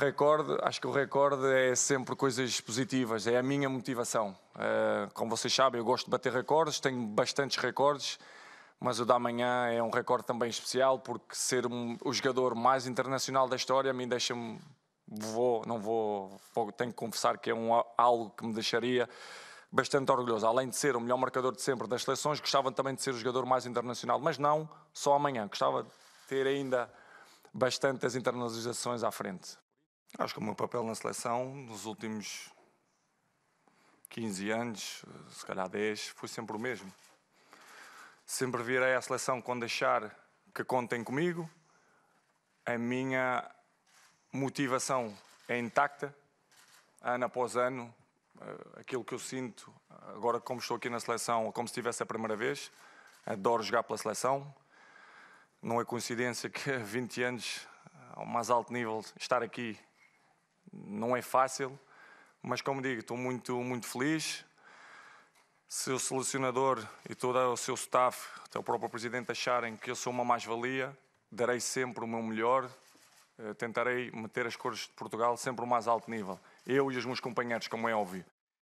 Recorde, acho que o recorde é sempre coisas positivas, é a minha motivação. Uh, como vocês sabem, eu gosto de bater recordes, tenho bastantes recordes, mas o da manhã é um recorde também especial, porque ser um, o jogador mais internacional da história a mim deixa-me. Vou, não vou, vou, tenho que confessar que é um, algo que me deixaria bastante orgulhoso. Além de ser o melhor marcador de sempre das seleções, gostava também de ser o jogador mais internacional, mas não só amanhã, gostava de ter ainda bastante as internalizações à frente. Acho que o meu papel na seleção nos últimos 15 anos, se calhar 10, foi sempre o mesmo. Sempre virei à seleção quando achar que contem comigo, a minha motivação é intacta, ano após ano, eh, aquilo que eu sinto, agora como estou aqui na seleção, como se estivesse a primeira vez, adoro jogar pela seleção. Não é coincidência que 20 anos, ao mais alto nível, estar aqui não é fácil, mas como digo, estou muito, muito feliz. Se o selecionador e todo o seu staff, até o próprio presidente, acharem que eu sou uma mais-valia, darei sempre o meu melhor, eh, tentarei meter as cores de Portugal sempre o mais alto nível. Eu e os meus companheiros, como é óbvio.